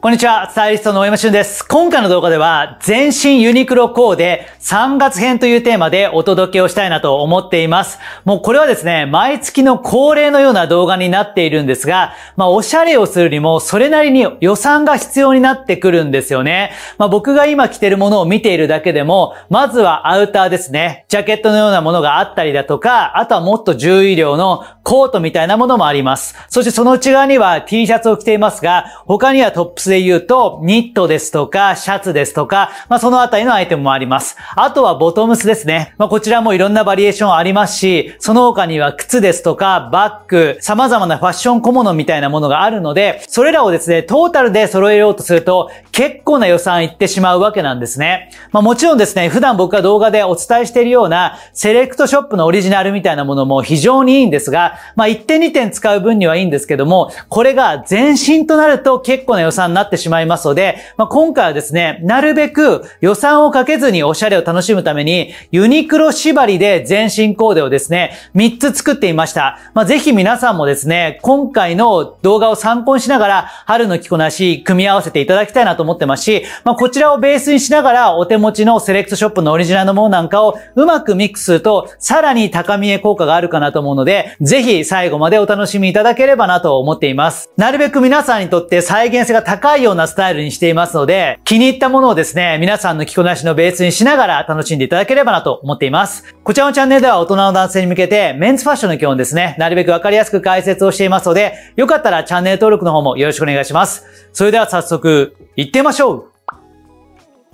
こんにちは、スタイリストの大山俊です。今回の動画では、全身ユニクロコーデ3月編というテーマでお届けをしたいなと思っています。もうこれはですね、毎月の恒例のような動画になっているんですが、まあおしゃれをするにもそれなりに予算が必要になってくるんですよね。まあ僕が今着てるものを見ているだけでも、まずはアウターですね。ジャケットのようなものがあったりだとか、あとはもっと重衣料のコートみたいなものもあります。そしてその内側には T シャツを着ていますが、他にはトップススで言うと、ニットですとか、シャツですとか、まあ、そのあたりのアイテムもあります。あとはボトムスですね。まあ、こちらもいろんなバリエーションありますし、その他には靴ですとか、バッグ、様々なファッション小物みたいなものがあるので、それらをですね、トータルで揃えようとすると、結構な予算いってしまうわけなんですね。まあ、もちろんですね、普段僕が動画でお伝えしているような、セレクトショップのオリジナルみたいなものも非常にいいんですが、まあ、1点2点使う分にはいいんですけども、これが全身となると結構な予算なってしまいますので、まあ、今回はですね、なるべく予算をかけずにおしゃれを楽しむために、ユニクロ縛りで全身コーデをですね、3つ作っていました。まあ、ぜひ皆さんもですね、今回の動画を参考にしながら、春の着こなし、組み合わせていただきたいなと思ってますし、まあ、こちらをベースにしながら、お手持ちのセレクトショップのオリジナルのものなんかをうまくミックスすると、さらに高見え効果があるかなと思うので、ぜひ最後までお楽しみいただければなと思っています。なるべく皆さんにとって再現性が高い高いようなスタイルにしていますので、気に入ったものをですね、皆さんの着こなしのベースにしながら楽しんでいただければなと思っています。こちらのチャンネルでは大人の男性に向けて、メンズファッションの基本ですね、なるべくわかりやすく解説をしていますので、よかったらチャンネル登録の方もよろしくお願いします。それでは早速、行ってみましょう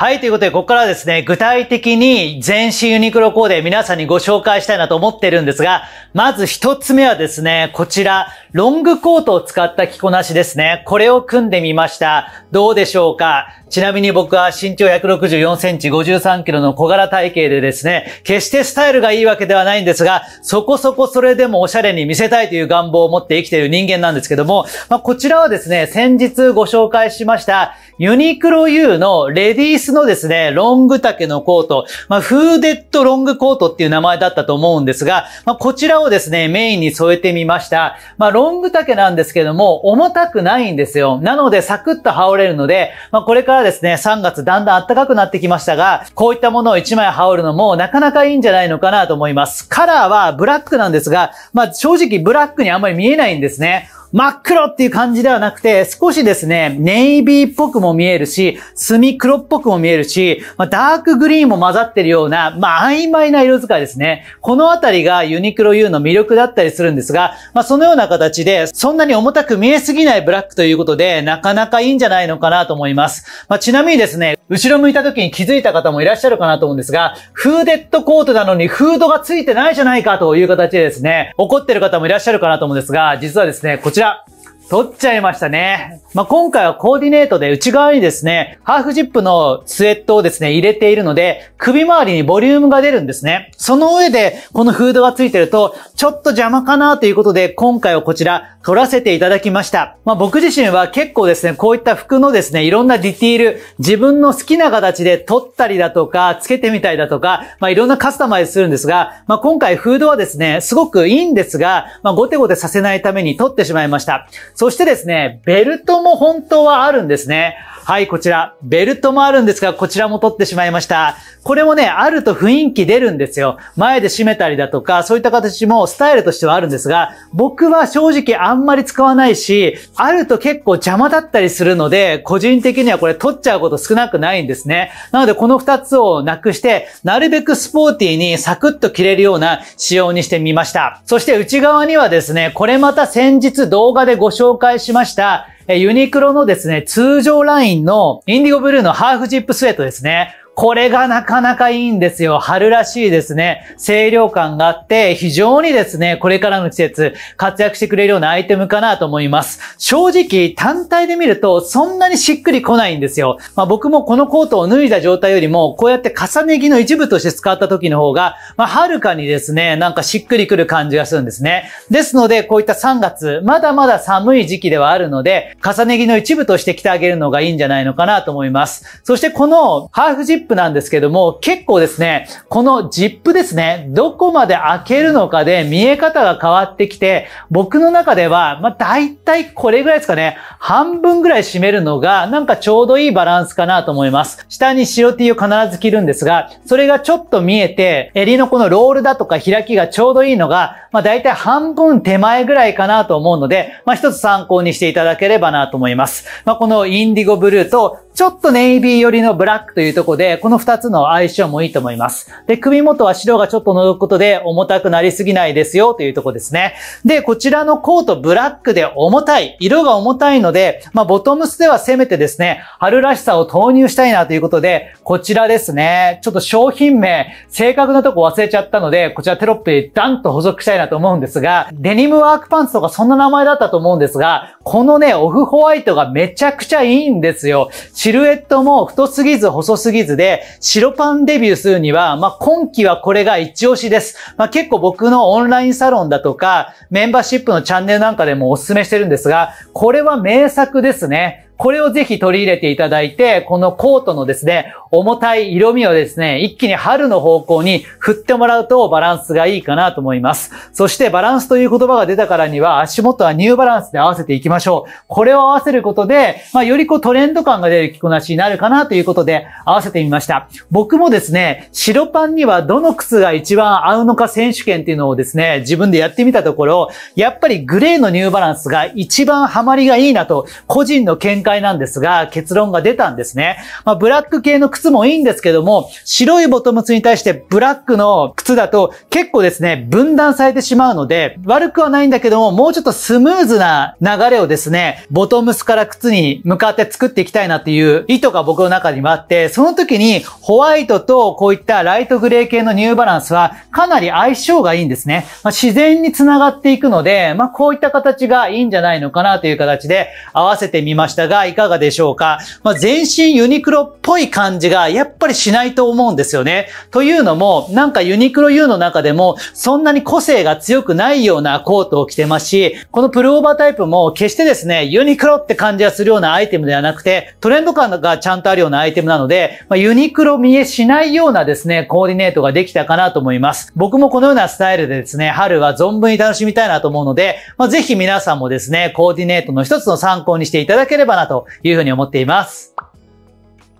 はい、ということで、ここからはですね、具体的に全身ユニクロコーデ皆さんにご紹介したいなと思ってるんですが、まず一つ目はですね、こちら、ロングコートを使った着こなしですね。これを組んでみました。どうでしょうかちなみに僕は身長164センチ53キロの小柄体型でですね、決してスタイルがいいわけではないんですが、そこそこそれでもおしゃれに見せたいという願望を持って生きている人間なんですけども、まあ、こちらはですね、先日ご紹介しました、ユニクロ U のレディースのですね、ロング丈のコート、まあ、フーデッドロングコートっていう名前だったと思うんですが、まあ、こちらをですね、メインに添えてみました。まあ、ロング丈なんですけども、重たくないんですよ。なので、サクッと羽織れるので、まあ、これからからですね、3月だんだん暖かくなってきましたが、こういったものを1枚羽織るのもなかなかいいんじゃないのかなと思います。カラーはブラックなんですが、まあ正直ブラックにあんまり見えないんですね。真っ黒っていう感じではなくて、少しですね、ネイビーっぽくも見えるし、墨黒っぽくも見えるし、まあ、ダークグリーンも混ざってるような、まあ、曖昧な色使いですね。このあたりがユニクロ U の魅力だったりするんですが、まあ、そのような形で、そんなに重たく見えすぎないブラックということで、なかなかいいんじゃないのかなと思います。まあ、ちなみにですね、後ろ向いた時に気づいた方もいらっしゃるかなと思うんですが、フーデッドコートなのにフードがついてないじゃないかという形でですね、怒ってる方もいらっしゃるかなと思うんですが、実はですね、こちら Ciao. 取っちゃいましたね。まあ、今回はコーディネートで内側にですね、ハーフジップのスウェットをですね、入れているので、首周りにボリュームが出るんですね。その上で、このフードがついてると、ちょっと邪魔かなということで、今回はこちら、取らせていただきました。まあ、僕自身は結構ですね、こういった服のですね、いろんなディティール、自分の好きな形で撮ったりだとか、つけてみたりだとか、まあ、いろんなカスタマイズするんですが、まあ、今回フードはですね、すごくいいんですが、まあ、ごてごてさせないために取ってしまいました。そしてですね、ベルトも本当はあるんですね。はい、こちら、ベルトもあるんですが、こちらも取ってしまいました。これもね、あると雰囲気出るんですよ。前で締めたりだとか、そういった形もスタイルとしてはあるんですが、僕は正直あんまり使わないし、あると結構邪魔だったりするので、個人的にはこれ取っちゃうこと少なくないんですね。なので、この2つをなくして、なるべくスポーティーにサクッと着れるような仕様にしてみました。そして内側にはですね、これまた先日動画でご紹介しました、ユニクロのですね、通常ラインのインディゴブルーのハーフジップスウェットですね。これがなかなかいいんですよ。春らしいですね。清涼感があって、非常にですね、これからの季節、活躍してくれるようなアイテムかなと思います。正直、単体で見ると、そんなにしっくり来ないんですよ。まあ、僕もこのコートを脱いだ状態よりも、こうやって重ね着の一部として使った時の方が、まあ、はるかにですね、なんかしっくりくる感じがするんですね。ですので、こういった3月、まだまだ寒い時期ではあるので、重ね着の一部として着てあげるのがいいんじゃないのかなと思います。そしてこのハーフジッププなんですけども、結構ですね、このジップですね、どこまで開けるのかで見え方が変わってきて、僕の中では、まあ、大体これぐらいですかね、半分ぐらい締めるのが、なんかちょうどいいバランスかなと思います。下に白 T を必ず着るんですが、それがちょっと見えて、襟のこのロールだとか開きがちょうどいいのが、まあ、大体半分手前ぐらいかなと思うので、まあ、一つ参考にしていただければなと思います。まあ、このインディゴブルーとちょっとネイビー寄りのブラックというとこで、この2つの相性もいいと思います。で、首元は白がちょっと覗くことで重たくなりすぎないですよというとこですね。で、こちらのコートブラックで重たい、色が重たいので、まあ、ボトムスではせめてですね、春らしさを投入したいなということで、こちらですね、ちょっと商品名、正確なとこ忘れちゃったので、こちらテロップでダンと補足したいなと思うんですが、デニムワークパンツとかそんな名前だったと思うんですが、このね、オフホワイトがめちゃくちゃいいんですよ。シルエットも太すぎず細すぎずで、白パンデビューするには、まあ、今季はこれが一押しです。まあ、結構僕のオンラインサロンだとか、メンバーシップのチャンネルなんかでもお勧めしてるんですが、これは名作ですね。これをぜひ取り入れていただいて、このコートのですね、重たい色味をですね、一気に春の方向に振ってもらうとバランスがいいかなと思います。そしてバランスという言葉が出たからには、足元はニューバランスで合わせていきましょう。これを合わせることで、まあ、よりこうトレンド感が出る着こなしになるかなということで合わせてみました。僕もですね、白パンにはどの靴が一番合うのか選手権っていうのをですね、自分でやってみたところ、やっぱりグレーのニューバランスが一番ハマりがいいなと、個人の見解解なんですが、結論が出たんですね。まあ、ブラック系の靴もいいんですけども、白いボトムスに対してブラックの靴だと結構ですね、分断されてしまうので、悪くはないんだけども、もうちょっとスムーズな流れをですね、ボトムスから靴に向かって作っていきたいなっていう意図が僕の中にもあって、その時にホワイトとこういったライトグレー系のニューバランスはかなり相性がいいんですね。まあ、自然につながっていくので、まあ、こういった形がいいんじゃないのかなという形で合わせてみましたが、いかがでしょうか、まあ、全身ユニクロっぽい感じがやっぱりしないと思うんですよね。というのも、なんかユニクロ U の中でもそんなに個性が強くないようなコートを着てますし、このプルオーバータイプも決してですね、ユニクロって感じがするようなアイテムではなくて、トレンド感がちゃんとあるようなアイテムなので、まあ、ユニクロ見えしないようなですね、コーディネートができたかなと思います。僕もこのようなスタイルでですね、春は存分に楽しみたいなと思うので、まあ、ぜひ皆さんもですね、コーディネートの一つの参考にしていただければなというふうに思っています。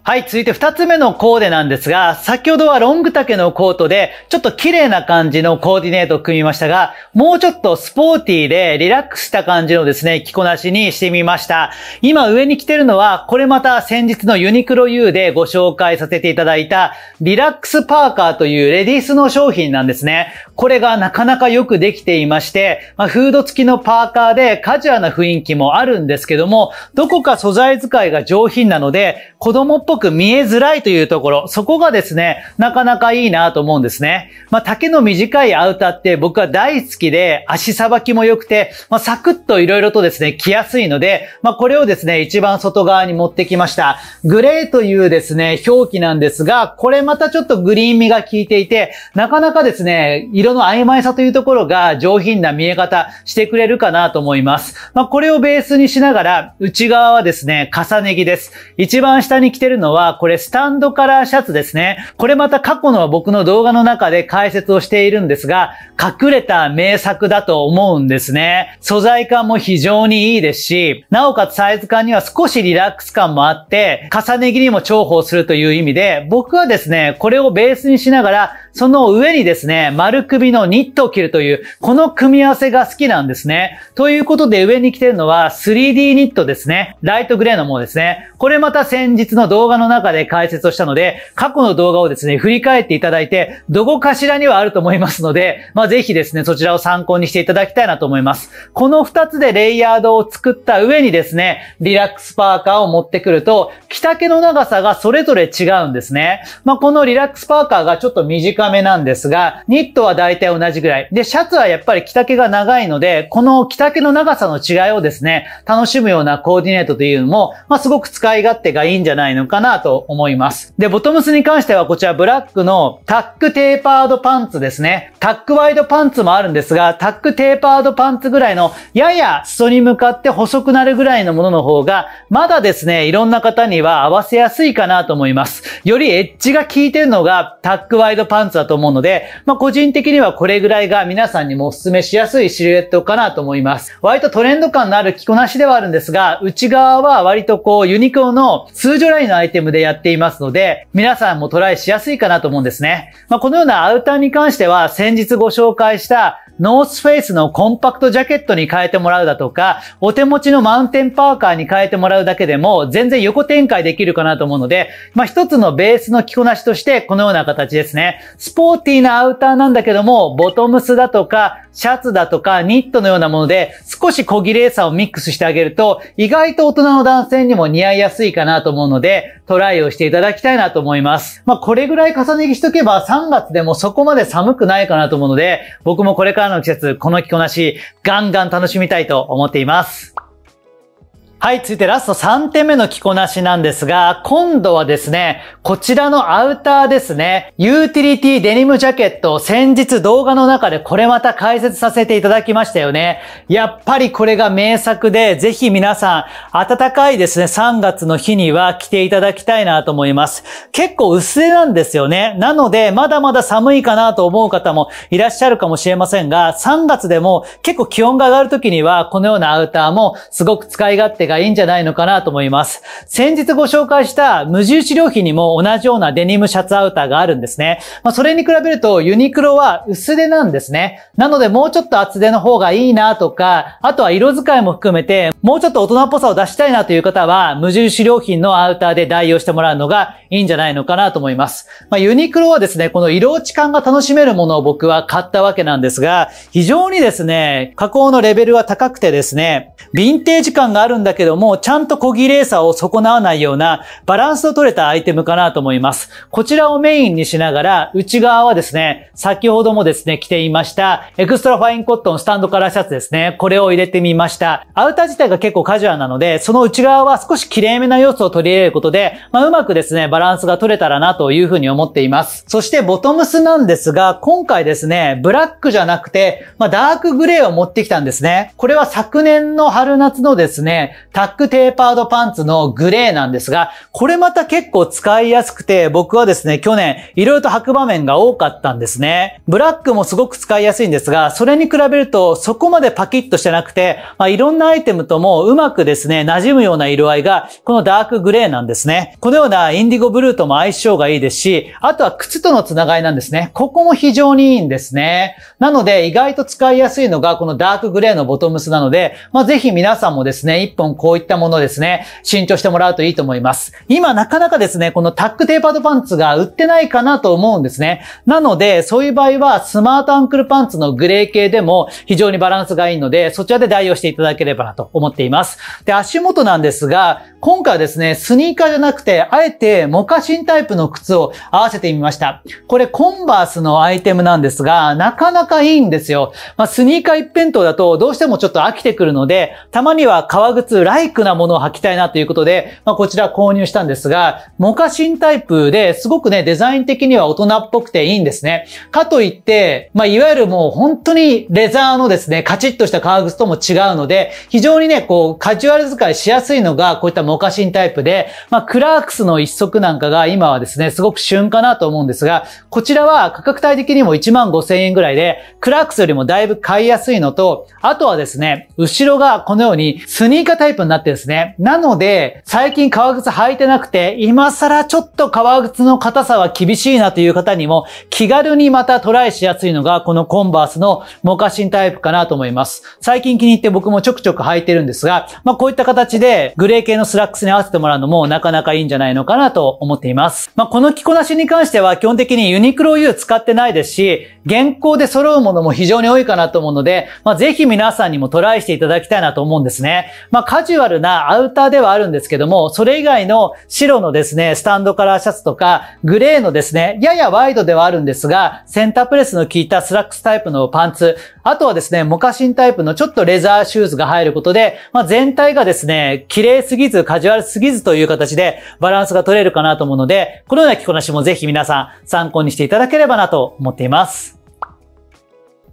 はい、続いて二つ目のコーデなんですが、先ほどはロング丈のコートで、ちょっと綺麗な感じのコーディネートを組みましたが、もうちょっとスポーティーでリラックスした感じのですね、着こなしにしてみました。今上に着てるのは、これまた先日のユニクロ U でご紹介させていただいた、リラックスパーカーというレディースの商品なんですね。これがなかなかよくできていまして、まあ、フード付きのパーカーでカジュアルな雰囲気もあるんですけども、どこか素材使いが上品なので、子供っぽくく見えづらいというところ、そこがですね、なかなかいいなと思うんですね。まあ、丈の短いアウターって僕は大好きで、足さばきも良くて、まあ、サクッと色々とですね、着やすいので、まあ、これをですね、一番外側に持ってきました。グレーというですね、表記なんですが、これまたちょっとグリーン味が効いていて、なかなかですね、色の曖昧さというところが上品な見え方してくれるかなと思います。まあ、これをベースにしながら、内側はですね、重ね着です。一番下に着てるのは、これスタンドカラーシャツですね。これまた過去の僕の動画の中で解説をしているんですが、隠れた名作だと思うんですね。素材感も非常にいいですし、なおかつサイズ感には少しリラックス感もあって、重ね切りも重宝するという意味で、僕はですね、これをベースにしながら、その上にですね、丸首のニットを着るという、この組み合わせが好きなんですね。ということで上に着てるのは 3D ニットですね。ライトグレーのものですね。これまた先日の動画の中で解説をしたので、過去の動画をですね、振り返っていただいて、どこかしらにはあると思いますので、まあ、ぜひですね、そちらを参考にしていただきたいなと思います。この2つでレイヤードを作った上にですね、リラックスパーカーを持ってくると、着丈の長さがそれぞれ違うんですね。まあ、このリラックスパーカーがちょっと短短めなんですが、ニットは大体同じぐらい。で、シャツはやっぱり着丈が長いので、この着丈の長さの違いをですね、楽しむようなコーディネートというのも、まあ、すごく使い勝手がいいんじゃないのかなと思います。で、ボトムスに関してはこちらブラックのタックテーパードパンツですね。タックワイドパンツもあるんですが、タックテーパードパンツぐらいの、やや裾に向かって細くなるぐらいのものの方が、まだですね、いろんな方には合わせやすいかなと思います。よりエッジが効いてるのがタックワイドパンツツだと思うので、まあ、個人的にはこれぐらいが皆さんにもお勧めしやすいシルエットかなと思います。割とトレンド感のある着こなしではあるんですが、内側は割とこうユニクロの通常ラインのアイテムでやっていますので、皆さんもトライしやすいかなと思うんですね。まあ、このようなアウターに関しては先日ご紹介したノースフェイスのコンパクトジャケットに変えてもらうだとか、お手持ちのマウンテンパーカーに変えてもらうだけでも全然横展開できるかなと思うので、まあ一つのベースの着こなしとしてこのような形ですね。スポーティーなアウターなんだけども、ボトムスだとか、シャツだとか、ニットのようなもので、少し小綺麗さをミックスしてあげると、意外と大人の男性にも似合いやすいかなと思うので、トライをしていただきたいなと思います。まあ、これぐらい重ね着しとけば、3月でもそこまで寒くないかなと思うので、僕もこれからの季節、この着こなし、ガンガン楽しみたいと思っています。はい、続いてラスト3点目の着こなしなんですが、今度はですね、こちらのアウターですね、ユーティリティデニムジャケットを先日動画の中でこれまた解説させていただきましたよね。やっぱりこれが名作で、ぜひ皆さん、暖かいですね、3月の日には着ていただきたいなと思います。結構薄手なんですよね。なので、まだまだ寒いかなと思う方もいらっしゃるかもしれませんが、3月でも結構気温が上がる時には、このようなアウターもすごく使い勝手がいいんじゃないのかなと思います。先日ご紹介した無印良品にも同じようなデニムシャツアウターがあるんですね。まあ、それに比べるとユニクロは薄手なんですね。なのでもうちょっと厚手の方がいいなとか、あとは色使いも含めて、もうちょっと大人っぽさを出したいなという方は、無印良品のアウターで代用してもらうのがいいんじゃないのかなと思います。まあ、ユニクロはですね、この色落ち感が楽しめるものを僕は買ったわけなんですが、非常にですね、加工のレベルは高くてですね、ヴィンテージ感があるんだけどけども、ちゃんと小綺麗さを損なわないようなバランスの取れたアイテムかなと思います。こちらをメインにしながら、内側はですね、先ほどもですね、着ていました、エクストラファインコットンスタンドカラーシャツですね。これを入れてみました。アウター自体が結構カジュアルなので、その内側は少し綺麗めな要素を取り入れることで、まあ、うまくですね、バランスが取れたらなというふうに思っています。そして、ボトムスなんですが、今回ですね、ブラックじゃなくて、まあ、ダークグレーを持ってきたんですね。これは昨年の春夏のですね、タックテーパードパンツのグレーなんですが、これまた結構使いやすくて、僕はですね、去年、いろいろと履く場面が多かったんですね。ブラックもすごく使いやすいんですが、それに比べるとそこまでパキッとしてなくて、まあ、いろんなアイテムともうまくですね、馴染むような色合いが、このダークグレーなんですね。このようなインディゴブルーとも相性がいいですし、あとは靴とのつながりなんですね。ここも非常にいいんですね。なので、意外と使いやすいのがこのダークグレーのボトムスなので、まあ、ぜひ皆さんもですね、一本こういったものですね、新調してもらうといいと思います。今なかなかですね、このタックテーパードパンツが売ってないかなと思うんですね。なので、そういう場合はスマートアンクルパンツのグレー系でも非常にバランスがいいので、そちらで代用していただければなと思っています。で、足元なんですが、今回はですね、スニーカーじゃなくて、あえてモカシンタイプの靴を合わせてみました。これコンバースのアイテムなんですが、なかなかいいんですよ。まあ、スニーカー一辺倒だとどうしてもちょっと飽きてくるので、たまには革靴、ライクなものを履きたいなということで、まあ、こちら購入したんですが、モカシンタイプですごくね、デザイン的には大人っぽくていいんですね。かといって、まあ、いわゆるもう本当にレザーのですね、カチッとした革靴とも違うので、非常にね、こう、カジュアル使いしやすいのが、こういったモカシンタイプで、まあ、クラークスの一足なんかが今はですね、すごく旬かなと思うんですが、こちらは価格帯的にも1万5千円ぐらいで、クラークスよりもだいぶ買いやすいのと、あとはですね、後ろがこのようにスニーカータイププになってですね。なので、最近革靴履いてなくて、今更ちょっと革靴の硬さは厳しいなという方にも、気軽にまたトライしやすいのが、このコンバースのモカシンタイプかなと思います。最近気に入って僕もちょくちょく履いてるんですが、まあこういった形で、グレー系のスラックスに合わせてもらうのもなかなかいいんじゃないのかなと思っています。まあこの着こなしに関しては、基本的にユニクロ U 使ってないですし、現行で揃うものも非常に多いかなと思うので、まあぜひ皆さんにもトライしていただきたいなと思うんですね。まあジュアルなアウターではあるんですけども、それ以外の白のですね、スタンドカラーシャツとか、グレーのですね、ややワイドではあるんですが、センタープレスの効いたスラックスタイプのパンツ、あとはですね、モカシンタイプのちょっとレザーシューズが入ることで、まあ、全体がですね、綺麗すぎず、カジュアルすぎずという形でバランスが取れるかなと思うので、このような着こなしもぜひ皆さん参考にしていただければなと思っています。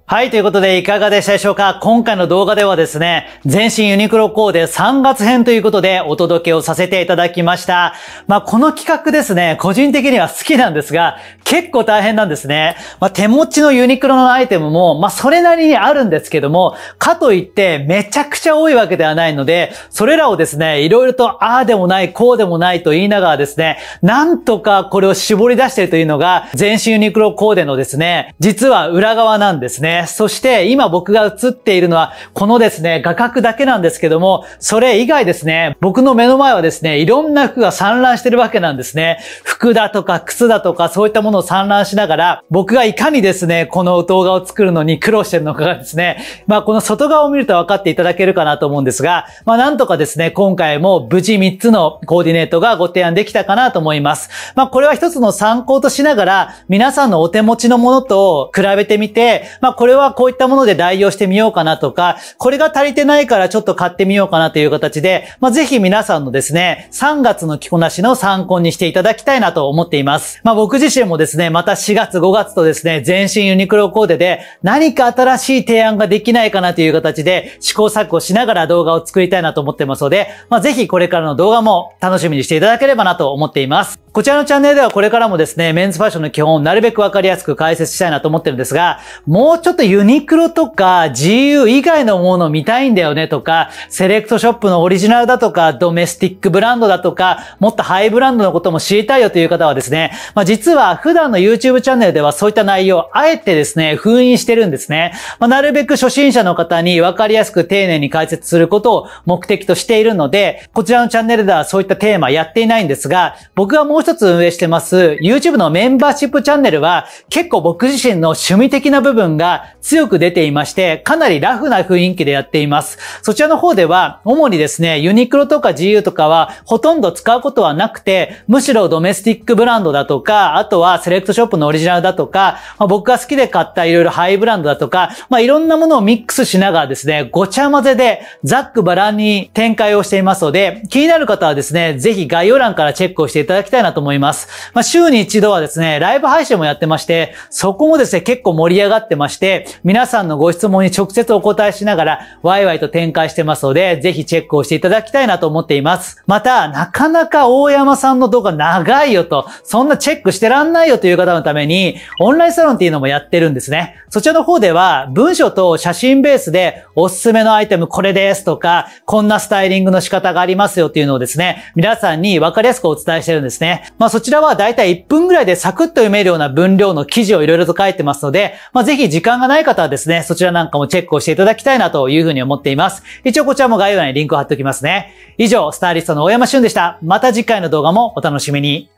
はい、ということでいかがでしたでしょうか今回の動画ではですね、全身ユニクロコーデ3月編ということでお届けをさせていただきました。まあ、この企画ですね、個人的には好きなんですが、結構大変なんですね。まあ、手持ちのユニクロのアイテムも、まあ、それなりにあるんですけども、かといってめちゃくちゃ多いわけではないので、それらをですね、いろいろとああでもない、こうでもないと言いながらですね、なんとかこれを絞り出しているというのが、全身ユニクロコーデのですね、実は裏側なんですね。そして今僕が映っているのはこのですね、画角だけなんですけども、それ以外ですね、僕の目の前はですね、いろんな服が散乱してるわけなんですね。服だとか靴だとかそういったものを散乱しながら、僕がいかにですね、この動画を作るのに苦労してるのかがですね、まあこの外側を見ると分かっていただけるかなと思うんですが、まあなんとかですね、今回も無事3つのコーディネートがご提案できたかなと思います。まあこれは一つの参考としながら、皆さんのお手持ちのものと比べてみて、まあこれこれはこういったもので代用してみようかなとか、これが足りてないからちょっと買ってみようかなという形で、まあ、ぜひ皆さんのですね、3月の着こなしの参考にしていただきたいなと思っています。まあ、僕自身もですね、また4月5月とですね、全身ユニクロコーデで何か新しい提案ができないかなという形で試行錯誤しながら動画を作りたいなと思ってますので、まあ、ぜひこれからの動画も楽しみにしていただければなと思っています。こちらのチャンネルではこれからもですね、メンズファッションの基本をなるべくわかりやすく解説したいなと思ってるんですが、もうちょっとユニクロとか GU 以外のものを見たいんだよねとか、セレクトショップのオリジナルだとか、ドメスティックブランドだとか、もっとハイブランドのことも知りたいよという方はですね、まあ、実は普段の YouTube チャンネルではそういった内容をあえてですね、封印してるんですね。まあ、なるべく初心者の方にわかりやすく丁寧に解説することを目的としているので、こちらのチャンネルではそういったテーマやっていないんですが、僕もう一つ運営してます YouTube のメンバーシップチャンネルは結構僕自身の趣味的な部分が強く出ていまして、かなりラフな雰囲気でやっています。そちらの方では、主にですね、ユニクロとか GU とかはほとんど使うことはなくて、むしろドメスティックブランドだとか、あとはセレクトショップのオリジナルだとか、まあ、僕が好きで買ったいろいろハイブランドだとか、まあいろんなものをミックスしながらですね、ごちゃ混ぜでざっくばらんに展開をしていますので、気になる方はですね、ぜひ概要欄からチェックをしていただきたいなとと思います。まあ、週に一度はですね、ライブ配信もやってまして、そこもですね、結構盛り上がってまして、皆さんのご質問に直接お答えしながら、ワイワイと展開してますので、ぜひチェックをしていただきたいなと思っています。また、なかなか大山さんの動画長いよと、そんなチェックしてらんないよという方のために、オンラインサロンっていうのもやってるんですね。そちらの方では、文章と写真ベースで、おすすめのアイテムこれですとか、こんなスタイリングの仕方がありますよっていうのをですね、皆さんに分かりやすくお伝えしてるんですね。まあそちらはだいたい1分ぐらいでサクッと読めるような分量の記事をいろいろと書いてますので、まあぜひ時間がない方はですね、そちらなんかもチェックをしていただきたいなというふうに思っています。一応こちらも概要欄にリンクを貼っておきますね。以上、スターリストの大山俊でした。また次回の動画もお楽しみに。